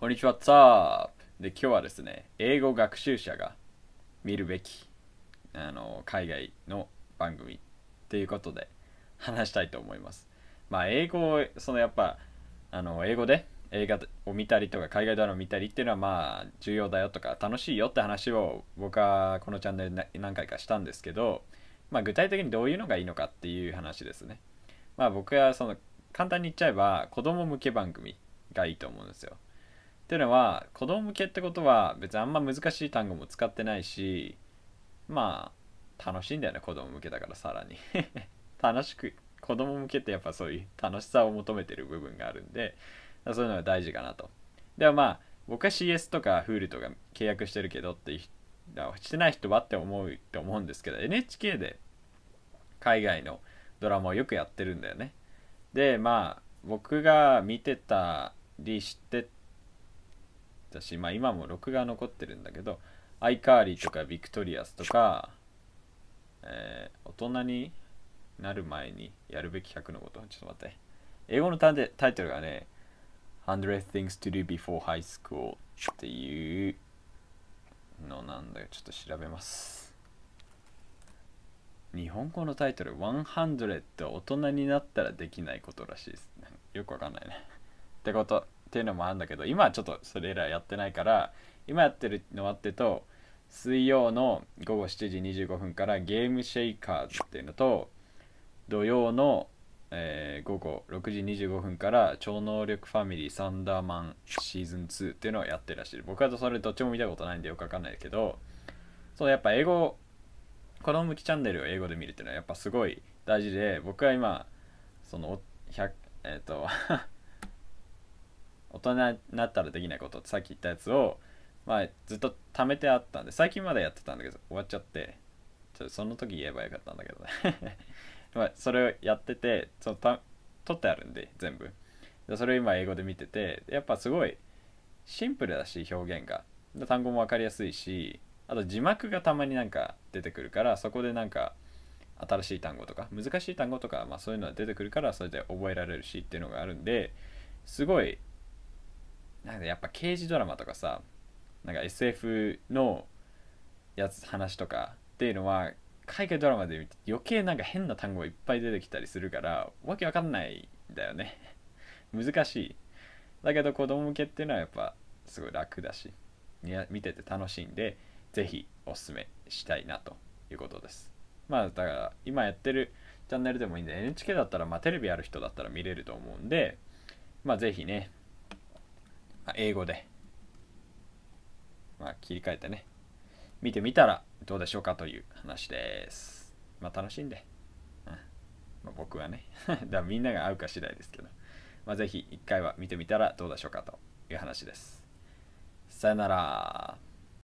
こんにちは、ツァーで、今日はですね、英語学習者が見るべきあの海外の番組ということで話したいと思います。まあ、英語そのやっぱ、あの英語で映画を見たりとか海外ドラマを見たりっていうのはまあ重要だよとか楽しいよって話を僕はこのチャンネルで何回かしたんですけど、まあ、具体的にどういうのがいいのかっていう話ですね。まあ僕はその簡単に言っちゃえば子供向け番組がいいと思うんですよ。っていうのは子供向けってことは別にあんま難しい単語も使ってないしまあ楽しいんだよね子供向けだからさらに 楽しく子供向けってやっぱそういう楽しさを求めてる部分があるんでそういうのが大事かなとではまあ僕は CS とか Hulu とか契約してるけどってしてない人はって思うって思うんですけど NHK で海外のドラマをよくやってるんだよねでまあ僕が見てたり知ってたし、まあ、今も録画残ってるんだけどアイカーリーとかビクトリアスとか、えー、大人になる前にやるべき100のことちょっと待って英語のタイトルがね100 things to do before high school っていうのなんだよちょっと調べます日本語のタイトル100大人になったらできないことらしいですよくわかんないねってことっていうのもあるんだけど今はちょっとそれらやってないから今やってるのはってと水曜の午後7時25分からゲームシェイカーズっていうのと土曜の、えー、午後6時25分から超能力ファミリーサンダーマンシーズン2っていうのをやってらっしゃる僕はそれどっちも見たことないんでよくわかんないけどそうやっぱ英語子供向きチャンネルを英語で見るっていうのはやっぱすごい大事で僕は今その100えっ、ー、と人になったらできないことってさっき言ったやつを、まあ、ずっと貯めてあったんで、最近までやってたんだけど、終わっちゃって、ちょっとその時言えばよかったんだけどね まあ、それをやってて、そのた取ってあるんで、全部。でそれを今英語で見てて、やっぱすごいシンプルだし、表現が。で単語も分かりやすいし、あと字幕がたまになんか出てくるから、そこでなんか、新しい単語とか難しい単語とか、まあ、そういうのは出てくるからそれで覚えられるしっていうのがあるんですごいなんかやっぱ刑事ドラマとかさなんか SF のやつ話とかっていうのは海外ドラマで見て余計なんか変な単語がいっぱい出てきたりするからわけわかんないんだよね難しいだけど子供向けっていうのはやっぱすごい楽だし見てて楽しいんで是非おすすめしたいなということですまあだから今やってるチャンネルでもいいんで NHK だったらまあテレビある人だったら見れると思うんでまあ是非ねまあ、英語で、まあ、切り替えてね、見てみたらどうでしょうかという話です。まあ、楽しんで。うんまあ、僕はね、だみんなが合うか次第ですけど、まあ、ぜひ一回は見てみたらどうでしょうかという話です。さよなら。